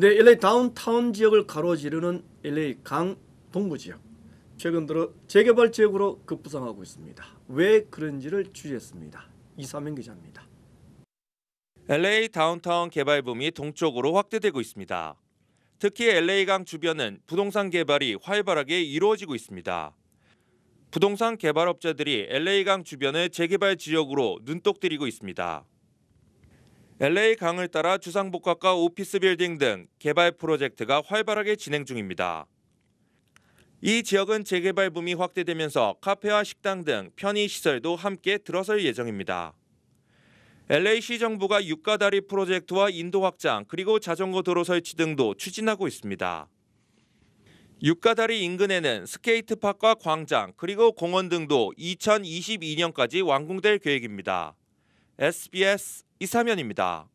네, LA 다운타운 지역을 가로지르는 LA 강 동부 지역. 최근 들어 재개발 지역으로 급부상하고 있습니다. 왜 그런지를 취재했습니다. 이사명 기자입니다. LA 다운타운 개발 붐이 동쪽으로 확대되고 있습니다. 특히 LA강 주변은 부동산 개발이 활발하게 이루어지고 있습니다. 부동산 개발업자들이 LA강 주변을 재개발 지역으로 눈독 들이고 있습니다. LA 강을 따라 주상복합과 오피스 빌딩 등 개발 프로젝트가 활발하게 진행 중입니다. 이 지역은 재개발 붐이 확대되면서 카페와 식당 등 편의시설도 함께 들어설 예정입니다. LA시 정부가 유가다리 프로젝트와 인도 확장 그리고 자전거 도로 설치 등도 추진하고 있습니다. 유가다리 인근에는 스케이트파크와 광장 그리고 공원 등도 2022년까지 완공될 계획입니다. SBS 이사면입니다.